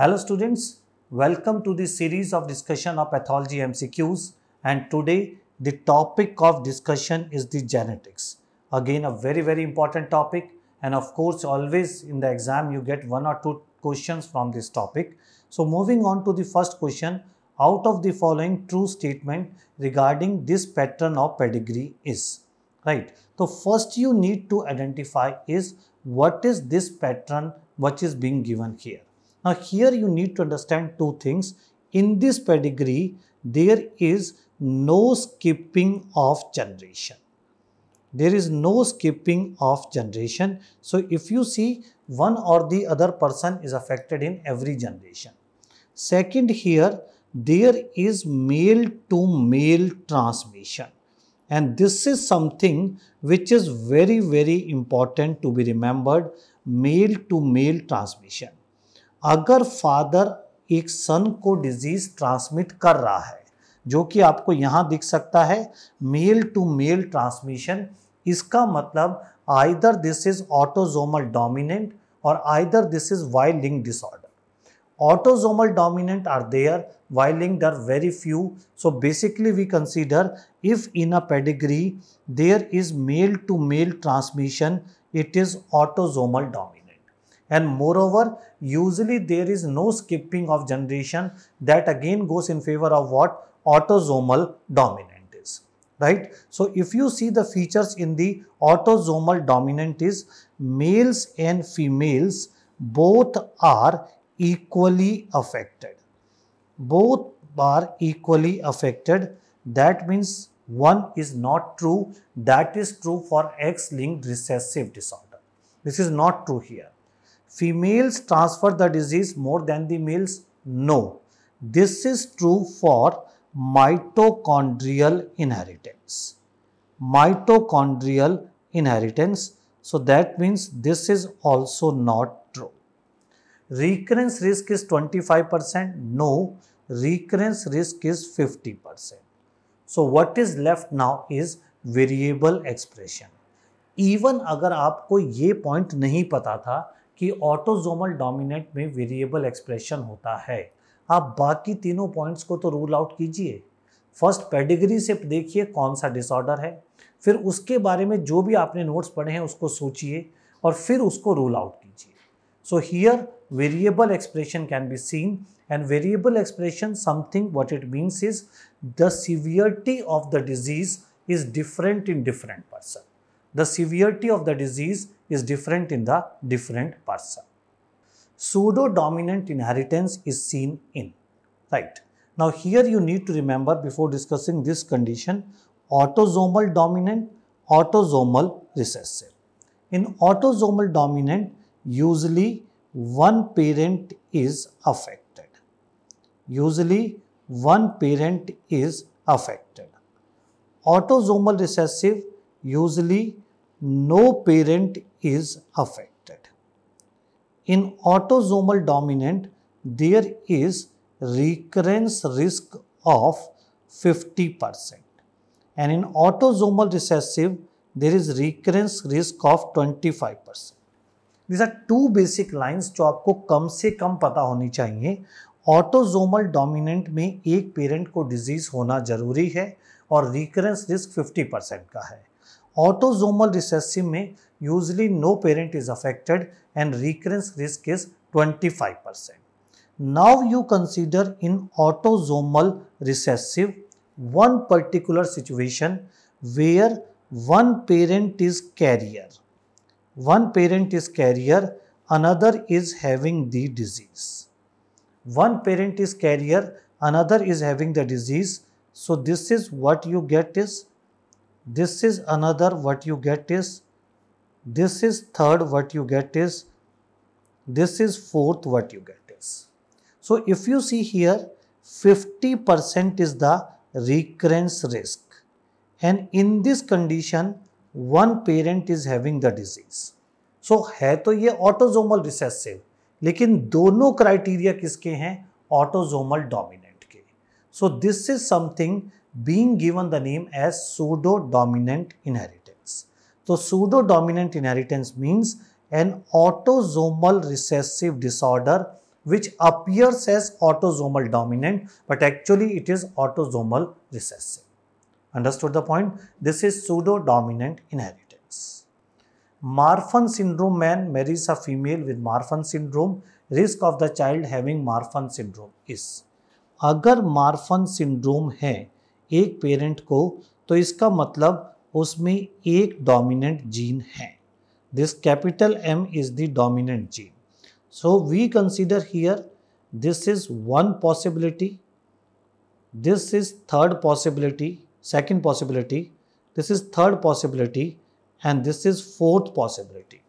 Hello students, welcome to this series of discussion of pathology MCQs and today the topic of discussion is the genetics. Again a very very important topic and of course always in the exam you get one or two questions from this topic. So moving on to the first question, out of the following true statement regarding this pattern of pedigree is, right. So first you need to identify is what is this pattern which is being given here now here you need to understand two things. In this pedigree, there is no skipping of generation. There is no skipping of generation. So if you see one or the other person is affected in every generation. Second here, there is male to male transmission and this is something which is very very important to be remembered male to male transmission अगर father एक son को disease transmit कर रहा है जो कि आपको यहाँ दिख सकता है मेल टू मेल ट्रांसमिशन इसका मतलब either this is autosomal dominant और either this is Y linked disorder autosomal dominant are there Y linked are very few so basically we consider if in a pedigree there is male to male transmission it is autosomal dominant and moreover usually there is no skipping of generation that again goes in favor of what autosomal dominant is right so if you see the features in the autosomal dominant is males and females both are equally affected both are equally affected that means one is not true that is true for x linked recessive disorder this is not true here females transfer the disease more than the males no this is true for mitochondrial inheritance mitochondrial inheritance so that means this is also not true recurrence risk is twenty five percent no recurrence risk is fifty percent so what is left now is variable expression even अगर आपको ये point नहीं पता था कि autosomal dominant में variable expression होता है आप बाकी तीनों पॉइंट्स को तो रूल आउट कीजिए फर्स्ट पेडिग्री से देखिए कौन सा डिसऑर्डर है फिर उसके बारे में जो भी आपने नोट्स पढ़े हैं उसको सोचिए और फिर उसको रूल आउट कीजिए so here variable expression can be seen and variable expression something what it means is the severity of the disease is different in different person the severity of the disease is different in the different person. Pseudo-dominant inheritance is seen in, right? Now here you need to remember before discussing this condition, autosomal dominant, autosomal recessive. In autosomal dominant, usually one parent is affected. Usually one parent is affected. Autosomal recessive, usually no parent is affected. In autosomal dominant, there is recurrence risk of 50% and in autosomal recessive, there is recurrence risk of 25%. These are two basic lines जो आपको कम से कम पता होनी चाहिए autosomal dominant में एक parent को disease होना जरूरी है और रिकरेंस रिस्क 50 परसेंट का है Autosomal recessive में usually no parent is affected and recurrence risk is 25%. Now you consider in autosomal recessive one particular situation where one parent is carrier. One parent is carrier, another is having the disease. One parent is carrier, another is having the disease. So this is what you get is this is another what you get is this is third what you get is this is fourth what you get is so if you see here 50% is the recurrence risk and in this condition one parent is having the disease so hai to ye autosomal recessive lekin dono criteria kiske hain autosomal dominant ke so this is something being given the name as pseudo-dominant inheritance. So, pseudo-dominant inheritance means an autosomal recessive disorder which appears as autosomal dominant, but actually it is autosomal recessive. Understood the point? This is pseudo-dominant inheritance. Marfan syndrome man marries a female with Marfan syndrome. Risk of the child having Marfan syndrome is. अगर Marfan syndrome है एक parent को तो इसका मतलब उसमें एक dominant gene है this capital M is the dominant gene so we consider here this is one possibility this is third possibility second possibility this is third possibility and this is fourth possibility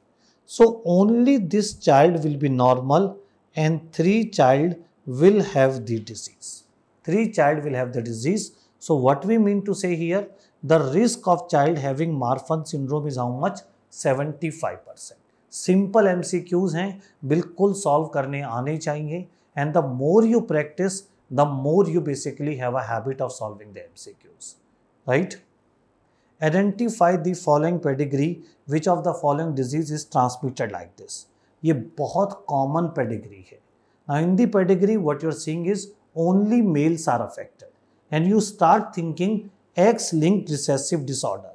so only this child will be normal and three child will have the disease three child will have the disease So what we mean to say here, the risk of child having Marfan syndrome is how much? 75%. percent Simple MCQs C Qs हैं बिल्कुल solve करने आने चाहिए And the more you practice, the more you basically have a habit of solving the MCQs, right? identify the following pedigree which of the following disease is transmitted like this ये बहुत common pedigree है now in the pedigree what you are seeing is only males are affected and you start thinking X linked recessive disorder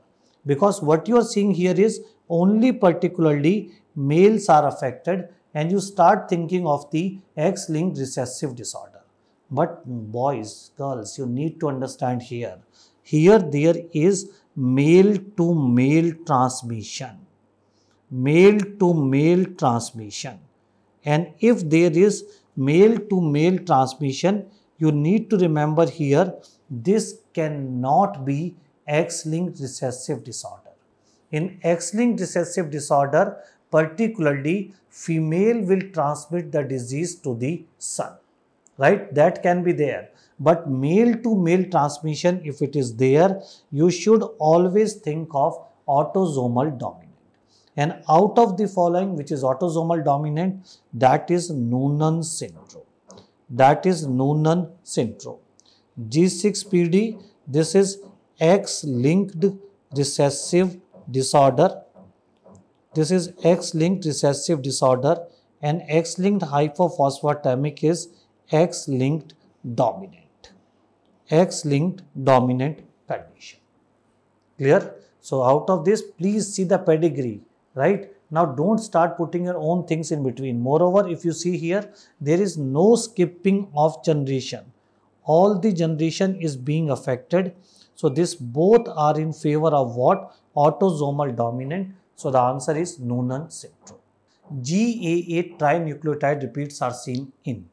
because what you are seeing here is only particularly males are affected and you start thinking of the X linked recessive disorder. But boys, girls, you need to understand here. Here there is male to male transmission. Male to male transmission. And if there is male to male transmission, you need to remember here this cannot be X-linked recessive disorder. In X-linked recessive disorder, particularly female will transmit the disease to the son, right? That can be there. But male to male transmission, if it is there, you should always think of autosomal dominant. And out of the following, which is autosomal dominant, that is Noonan syndrome that is Noonan syndrome. G6PD, this is X-linked recessive disorder. This is X-linked recessive disorder and X-linked hypophosphatemic is X-linked dominant. X-linked dominant condition. Clear? So, out of this, please see the pedigree, right? Now don't start putting your own things in between. Moreover, if you see here, there is no skipping of generation. All the generation is being affected. So this both are in favor of what? Autosomal dominant. So the answer is Noonan syndrome. GAA trinucleotide repeats are seen in.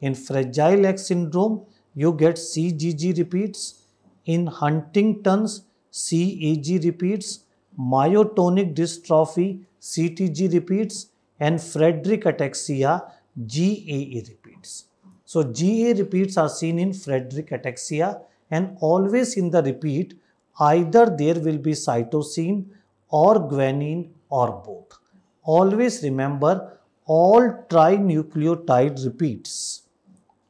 In Fragile X syndrome, you get CGG repeats. In Huntington's, CAG repeats. Myotonic dystrophy, CTG repeats and Frederick ataxia GAA repeats. So GA repeats are seen in Frederick ataxia and always in the repeat either there will be cytosine or guanine or both. Always remember all trinucleotide repeats,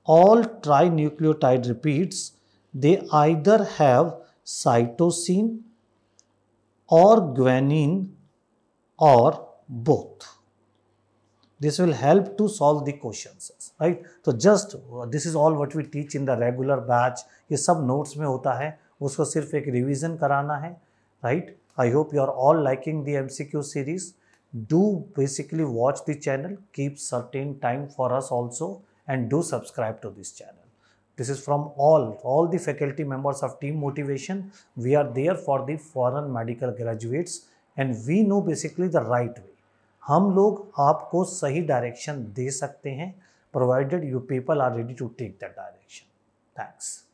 all trinucleotide repeats, they either have cytosine or guanine or both. This will help to solve the questions, right? so just this is all what we teach in the regular batch. ये सब notes में होता है उसको सिर्फ एक revision कराना है right? I hope you are all liking the MCQ series. Do basically watch the channel, keep certain time for us also and do subscribe to this channel. This is from all, all the faculty members of Team Motivation. We are there for the foreign medical graduates and we know basically the right way हम लोग आपको सही direction दे सकते हैं provided you people are ready to take that direction thanks